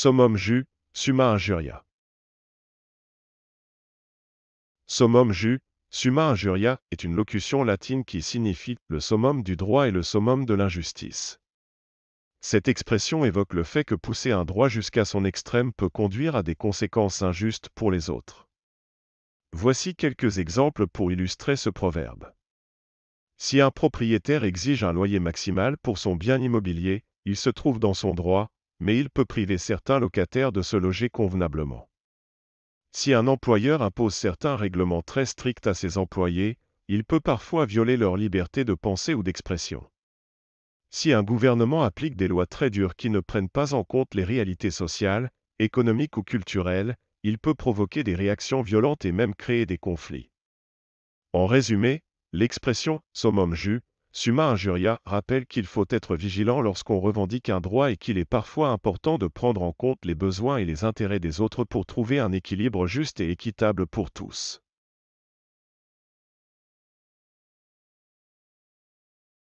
Summum jus, summa injuria. Summum jus, summa injuria est une locution latine qui signifie le summum du droit et le summum de l'injustice. Cette expression évoque le fait que pousser un droit jusqu'à son extrême peut conduire à des conséquences injustes pour les autres. Voici quelques exemples pour illustrer ce proverbe. Si un propriétaire exige un loyer maximal pour son bien immobilier, il se trouve dans son droit, mais il peut priver certains locataires de se loger convenablement. Si un employeur impose certains règlements très stricts à ses employés, il peut parfois violer leur liberté de pensée ou d'expression. Si un gouvernement applique des lois très dures qui ne prennent pas en compte les réalités sociales, économiques ou culturelles, il peut provoquer des réactions violentes et même créer des conflits. En résumé, l'expression summum jus Suma Injuria rappelle qu'il faut être vigilant lorsqu'on revendique un droit et qu'il est parfois important de prendre en compte les besoins et les intérêts des autres pour trouver un équilibre juste et équitable pour tous.